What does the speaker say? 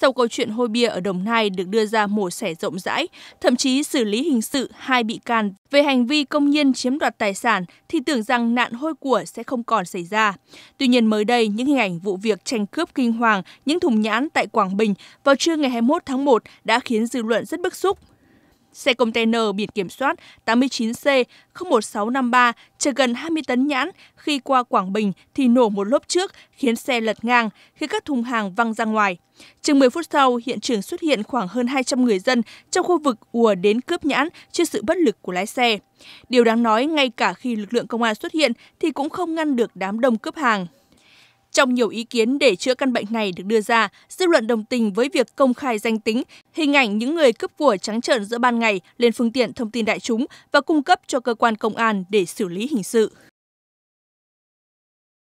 Sau câu chuyện hôi bia ở Đồng Nai được đưa ra mổ xẻ rộng rãi, thậm chí xử lý hình sự hai bị can về hành vi công nhân chiếm đoạt tài sản thì tưởng rằng nạn hôi của sẽ không còn xảy ra. Tuy nhiên mới đây, những hình ảnh vụ việc tranh cướp kinh hoàng những thùng nhãn tại Quảng Bình vào trưa ngày 21 tháng 1 đã khiến dư luận rất bức xúc Xe container biển kiểm soát 89C 01653 chở gần 20 tấn nhãn khi qua Quảng Bình thì nổ một lốp trước khiến xe lật ngang khi các thùng hàng văng ra ngoài. Chừng 10 phút sau, hiện trường xuất hiện khoảng hơn 200 người dân trong khu vực ùa đến cướp nhãn trước sự bất lực của lái xe. Điều đáng nói, ngay cả khi lực lượng công an xuất hiện thì cũng không ngăn được đám đông cướp hàng. Trong nhiều ý kiến để chữa căn bệnh này được đưa ra, dư luận đồng tình với việc công khai danh tính, hình ảnh những người cướp của trắng trợn giữa ban ngày lên phương tiện thông tin đại chúng và cung cấp cho cơ quan công an để xử lý hình sự.